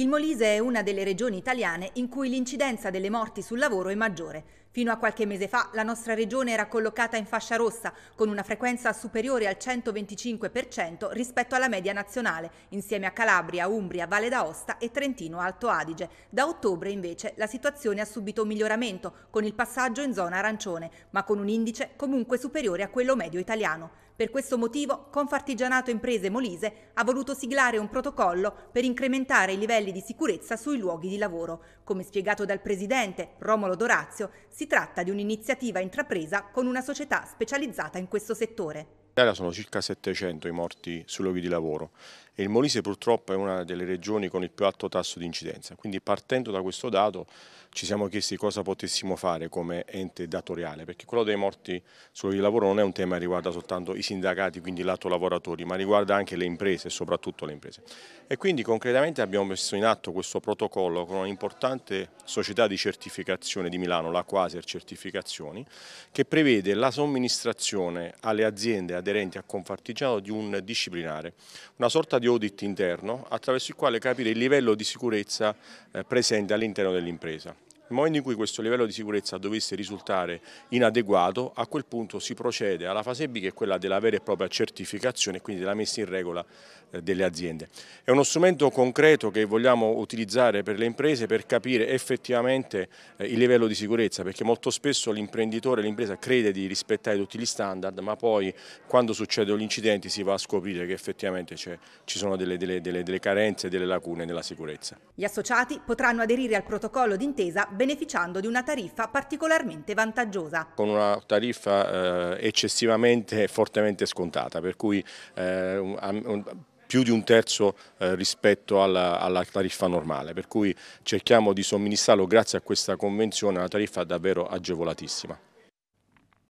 Il Molise è una delle regioni italiane in cui l'incidenza delle morti sul lavoro è maggiore, Fino a qualche mese fa la nostra regione era collocata in fascia rossa, con una frequenza superiore al 125% rispetto alla media nazionale, insieme a Calabria, Umbria, Valle d'Aosta e Trentino Alto Adige. Da ottobre invece la situazione ha subito un miglioramento, con il passaggio in zona arancione, ma con un indice comunque superiore a quello medio italiano. Per questo motivo Confartigianato Imprese Molise ha voluto siglare un protocollo per incrementare i livelli di sicurezza sui luoghi di lavoro. Come spiegato dal presidente Romolo Dorazio, si si tratta di un'iniziativa intrapresa con una società specializzata in questo settore. Italia sono circa 700 i morti sui luoghi di lavoro e il Molise purtroppo è una delle regioni con il più alto tasso di incidenza, quindi partendo da questo dato ci siamo chiesti cosa potessimo fare come ente datoriale, perché quello dei morti sui luoghi di lavoro non è un tema che riguarda soltanto i sindacati, quindi lato lavoratori, ma riguarda anche le imprese soprattutto le imprese. E quindi concretamente abbiamo messo in atto questo protocollo con un'importante società di certificazione di Milano, la Quaser Certificazioni, che prevede la somministrazione alle aziende, ad aderenti a Confartigiano di un disciplinare, una sorta di audit interno attraverso il quale capire il livello di sicurezza eh, presente all'interno dell'impresa. Nel momento in cui questo livello di sicurezza dovesse risultare inadeguato, a quel punto si procede alla fase B che è quella della vera e propria certificazione e quindi della messa in regola eh, delle aziende. È uno strumento concreto che vogliamo utilizzare per le imprese per capire effettivamente eh, il livello di sicurezza perché molto spesso l'imprenditore, l'impresa crede di rispettare tutti gli standard ma poi quando succedono gli incidenti si va a scoprire che effettivamente ci sono delle, delle, delle, delle carenze delle lacune nella sicurezza. Gli associati potranno aderire al protocollo d'intesa beneficiando di una tariffa particolarmente vantaggiosa. Con una tariffa eh, eccessivamente fortemente scontata, per cui eh, un, un, più di un terzo eh, rispetto alla, alla, tariffa normale, per cui cerchiamo di somministrarlo grazie a questa convenzione a una tariffa davvero agevolatissima.